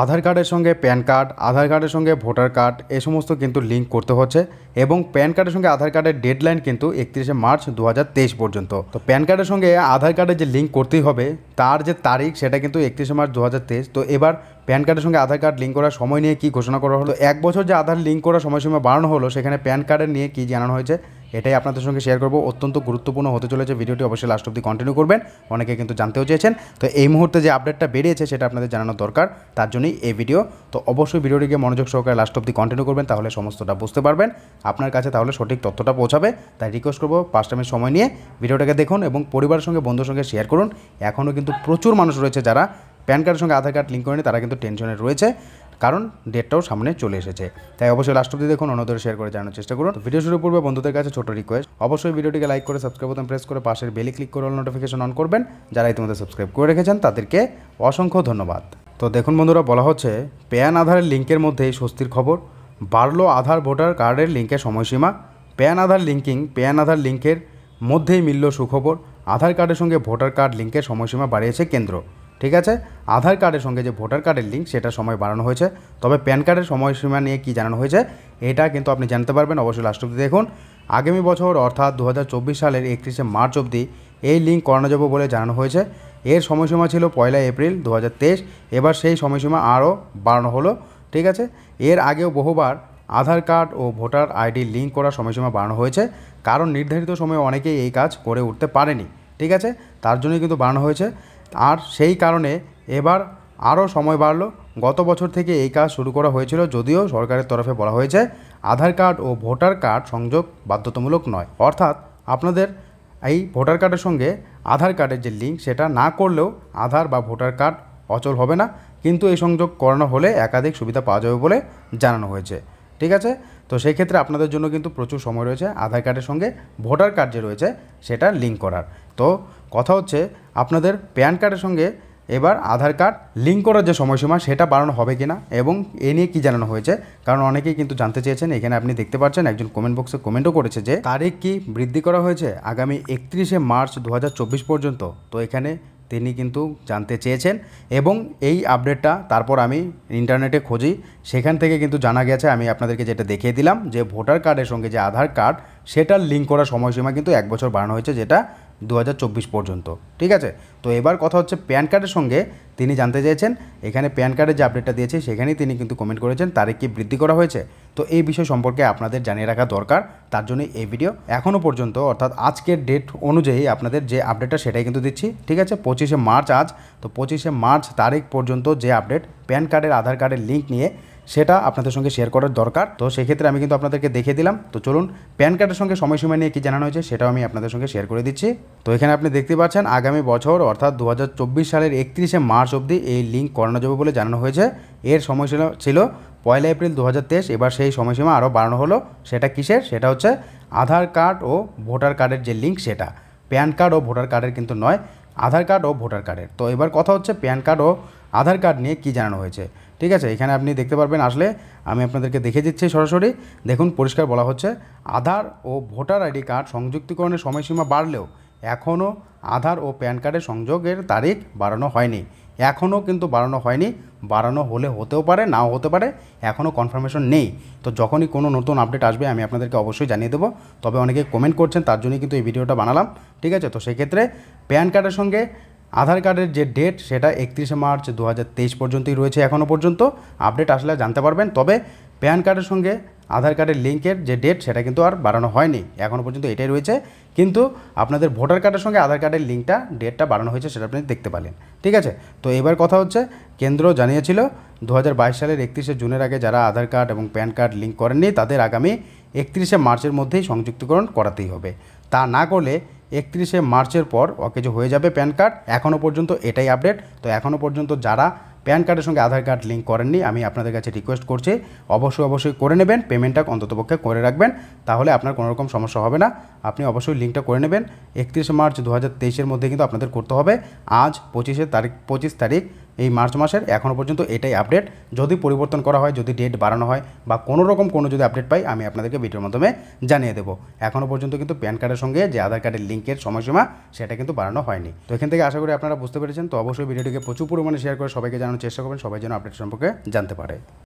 আধার কার্ডের সঙ্গে pan card আধার কার্ডের সঙ্গে ভোটার কার্ড এ সমস্ত কিন্তু লিঙ্ক করতে হচ্ছে এবং প্যান কার্ডের সঙ্গে আধার কার্ডের ডেডলাইন কিন্তু একত্রিশে মার্চ দু পর্যন্ত তো প্যান কার্ডের সঙ্গে আধার কার্ডের যে লিঙ্ক করতেই হবে তার যে তারিখ সেটা কিন্তু একত্রিশে মার্চ দু তো এবার প্যান কার্ডের সঙ্গে আধার কার্ড লিঙ্ক করার সময় নিয়ে কি ঘোষণা করা হলো এক বছর যে আধার লিঙ্ক করার সময়সীমা বাড়ানো হলো সেখানে প্যান কার্ডের নিয়ে কি জানানো হয়েছে এটাই আপনাদের সঙ্গে শেয়ার করবো অত্যন্ত গুরুত্বপূর্ণ হতে চলেছে ভিডিওটি অবশ্যই লাস্ট অব্দি কন্টিনিউ করবেন অনেকে কিন্তু জানতেও চেয়েছেন তো এই মুহূর্তে যে আপডেটটা বেরিয়েছে সেটা আপনাদের জানানো দরকার তার জন্যই এই ভিডিও তো অবশ্যই ভিডিওটিকে মনোযোগ সহকারে লাস্ট অব্দি কন্টিনিউ করবেন তাহলে সমস্তটা বুঝতে পারবেন আপনার কাছে তাহলে সঠিক তথ্যটা পৌঁছাবে তাই রিকোয়েস্ট করবো পাঁচ টাইমের সময় নিয়ে ভিডিওটাকে দেখুন এবং পরিবারের সঙ্গে বন্ধুর সঙ্গে শেয়ার করুন এখনও কিন্তু কিন্তু প্রচুর মানুষ রয়েছে যারা প্যান কার্ডের সঙ্গে আধার কার্ড লিঙ্ক করেনি তারা কিন্তু টেনশনে রয়েছে কারণ ডেটটাও সামনে চলে এসেছে তাই অবশ্যই লাস্ট অব্দি দেখুন অন্যদের শেয়ার করে জানার চেষ্টা করুন ভিডিও শুরু পূর্বে বন্ধুদের কাছে ছোট রিকোয়েস্ট অবশ্যই ভিডিওটিকে লাইক করে সাবস্ক্রাইব বোতাম প্রেস করে পাশের বেলে ক্লিক করে নোটিফিকেশন অন করবেন যারা ইতিমধ্যে সাবস্ক্রাইব করে রেখেছেন তাদেরকে অসংখ্য ধন্যবাদ তো দেখুন বন্ধুরা বলা হচ্ছে প্যান আধারের লিঙ্কের মধ্যেই স্বস্তির খবর বাড়লো আধার ভোটার কার্ডের লিঙ্কের সময়সীমা PAN Aadhaar linking PAN Aadhaar লিঙ্কের মধ্যেই মিলল সুখবর আধার কার্ডের সঙ্গে ভোটার কার্ড লিঙ্কের সময়সীমা বাড়িয়েছে কেন্দ্র ঠিক আছে আধার কার্ডের সঙ্গে যে ভোটার কার্ডের লিঙ্ক সেটা সময় বাড়ানো হয়েছে তবে প্যান কার্ডের সময়সীমা নিয়ে কি জানানো হয়েছে এটা কিন্তু আপনি জানতে পারবেন অবশ্যই লাস্ট অব্দি দেখুন আগামী বছর অর্থাৎ দু সালের একত্রিশে মার্চ অবধি এই লিঙ্ক করানো যাবে বলে জানানো হয়েছে এর সময়সীমা ছিল পয়লা এপ্রিল দু এবার সেই সময়সীমা আরও বাড়ানো হলো ঠিক আছে এর আগেও বহুবার আধার কার্ড ও ভোটার আইডি লিঙ্ক করার সময়সীমা বাড়ানো হয়েছে কারণ নির্ধারিত সময়ে অনেকেই এই কাজ করে উঠতে পারেনি ঠিক আছে তার জন্যই কিন্তু বাড়ানো হয়েছে আর সেই কারণে এবার আরও সময় বাড়ল গত বছর থেকে এই কাজ শুরু করা হয়েছিল যদিও সরকারের তরফে বলা হয়েছে আধার কার্ড ও ভোটার কার্ড সংযোগ বাধ্যতামূলক নয় অর্থাৎ আপনাদের এই ভোটার কার্ডের সঙ্গে আধার কার্ডের যে লিঙ্ক সেটা না করলেও আধার বা ভোটার কার্ড অচল হবে না কিন্তু এই সংযোগ করানো হলে একাধিক সুবিধা পাওয়া যাবে বলে জানানো হয়েছে ঠিক আছে তো সেই ক্ষেত্রে আপনাদের জন্য কিন্তু প্রচুর সময় রয়েছে আধার কার্ডের সঙ্গে ভোটার কার্ড যে রয়েছে সেটা লিঙ্ক করার তো কথা হচ্ছে আপনাদের প্যান কার্ডের সঙ্গে এবার আধার কার্ড লিঙ্ক করার যে সময়সীমা সেটা বাড়ানো হবে কি না এবং এ নিয়ে কী জানানো হয়েছে কারণ অনেকেই কিন্তু জানতে চেয়েছেন এখানে আপনি দেখতে পাচ্ছেন একজন কমেন্ট বক্সে কমেন্টও করেছে যে তারিখ কি বৃদ্ধি করা হয়েছে আগামী একত্রিশে মার্চ দু পর্যন্ত তো এখানে তিনি কিন্তু জানতে চেয়েছেন এবং এই আপডেটটা তারপর আমি ইন্টারনেটে খুঁজি সেখান থেকে কিন্তু জানা গেছে আমি আপনাদেরকে যেটা দেখিয়ে দিলাম যে ভোটার কার্ডের সঙ্গে যে আধার কার্ড সেটার লিঙ্ক করার সময়সীমা কিন্তু এক বছর বাড়ানো হয়েছে যেটা দু পর্যন্ত ঠিক আছে তো এবার কথা হচ্ছে প্যান কার্ডের সঙ্গে তিনি জানতে চেয়েছেন এখানে প্যান কার্ডের যে আপডেটটা দিয়েছে সেখানেই তিনি কিন্তু কমেন্ট করেছেন তারিখ কি বৃদ্ধি করা হয়েছে তো এই বিষয় সম্পর্কে আপনাদের জানিয়ে রাখা দরকার তার জন্য এই ভিডিও এখনও পর্যন্ত অর্থাৎ আজকের ডেট অনুযায়ী আপনাদের যে আপডেটটা সেটাই কিন্তু দিচ্ছি ঠিক আছে পঁচিশে মার্চ আজ তো পঁচিশে মার্চ তারিখ পর্যন্ত যে আপডেট প্যান কার্ডের আধার কার্ডের লিঙ্ক নিয়ে সেটা আপনাদের সঙ্গে শেয়ার করার দরকার তো সেক্ষেত্রে আমি কিন্তু আপনাদেরকে দেখিয়ে দিলাম তো চলুন প্যান কার্ডের সঙ্গে সময়সীমা নিয়ে কী জানানো হয়েছে সেটাও আমি আপনাদের সঙ্গে শেয়ার করে দিচ্ছি তো এখানে আপনি দেখতে পাচ্ছেন আগামী বছর অর্থাৎ দু সালের একত্রিশে মার্চ অবধি এই লিঙ্ক করানো যাবে বলে জানানো হয়েছে এর সময়সীমা ছিল পয়লা এপ্রিল দু এবার সেই সময়সীমা আরও বাড়ানো হলো সেটা কিসের সেটা হচ্ছে আধার কার্ড ও ভোটার কার্ডের যে লিঙ্ক সেটা প্যান কার্ড ও ভোটার কার্ডের কিন্তু নয় আধার কার্ড ও ভোটার কার্ডের তো এবার কথা হচ্ছে প্যান কার্ড ও আধার কার্ড নিয়ে কি জানানো হয়েছে ঠিক আছে এখানে আপনি দেখতে পারবেন আসলে আমি আপনাদেরকে দেখে দিচ্ছি সরাসরি দেখুন পরিষ্কার বলা হচ্ছে আধার ও ভোটার আইডি কার্ড সংযুক্তিকরণের সময়সীমা বাড়লেও এখনও আধার ও প্যান কার্ডের সংযোগের তারিখ বাড়ানো হয়নি এখনও কিন্তু বাড়ানো হয়নি বাড়ানো হলে হতেও পারে নাও হতে পারে এখনও কনফার্মেশন নেই তো যখনই কোনো নতুন আপডেট আসবে আমি আপনাদেরকে অবশ্যই জানিয়ে দেবো তবে অনেকে কমেন্ট করছেন তার জন্যই কিন্তু এই ভিডিওটা বানালাম ঠিক আছে তো সেক্ষেত্রে প্যান কার্ডের সঙ্গে আধার কার্ডের যে ডেট সেটা একত্রিশে মার্চ দু পর্যন্তই রয়েছে এখনও পর্যন্ত আপডেট আসলে জানতে পারবেন তবে প্যান কার্ডের সঙ্গে আধার কার্ডের লিঙ্কের যে ডেট সেটা কিন্তু আর বাড়ানো হয়নি এখনও পর্যন্ত এটাই রয়েছে কিন্তু আপনাদের ভোটার কার্ডের সঙ্গে আধার কার্ডের লিঙ্কটা ডেটটা বাড়ানো হয়েছে সেটা আপনি দেখতে পালেন ঠিক আছে তো এবার কথা হচ্ছে কেন্দ্র জানিয়েছিল দু সালের একত্রিশে জুনের আগে যারা আধার কার্ড এবং প্যান কার্ড লিঙ্ক করেননি তাদের আগামী একত্রিশে মার্চের মধ্যেই সংযুক্তিকরণ করাতেই হবে তা না করলে একত্রিশে মার্চের পর যে হয়ে যাবে প্যান কার্ড এখনও পর্যন্ত এটাই আপডেট তো এখনও পর্যন্ত যারা প্যান কার্ডের সঙ্গে আধার কার্ড লিঙ্ক করেননি আমি আপনাদের কাছে রিকোয়েস্ট করছি অবশ্যই অবশ্যই করে নেবেন পেমেন্টটা অন্ততপক্ষে করে রাখবেন তাহলে আপনার কোনো রকম সমস্যা হবে না আপনি অবশ্যই লিঙ্কটা করে নেবেন একত্রিশে মার্চ দু হাজার মধ্যে কিন্তু আপনাদের করতে হবে আজ পঁচিশে তারিখ পঁচিশ তারিখ এই মার্চ মাসের এখনও পর্যন্ত এটাই আপডেট যদি পরিবর্তন করা হয় যদি ডেট বাড়ানো হয় বা কোনো রকম কোনো যদি আপডেট পাই আমি আপনাদেরকে ভিডিওর মাধ্যমে জানিয়ে দেবো এখনও পর্যন্ত কিন্তু প্যান কার্ডের সঙ্গে যে আধার কার্ডের লিঙ্কের সময়সীমা সেটা কিন্তু বাড়ানো হয়নি তো এখান থেকে আশা করি আপনারা বুঝতে পেরেছেন তো অবশ্যই ভিডিওটিকে প্রচুর পরিমাণে শেয়ার করে সবাইকে জানানোর চেষ্টা করবেন সবাই যেন আপডেট সম্পর্কে জানতে পারে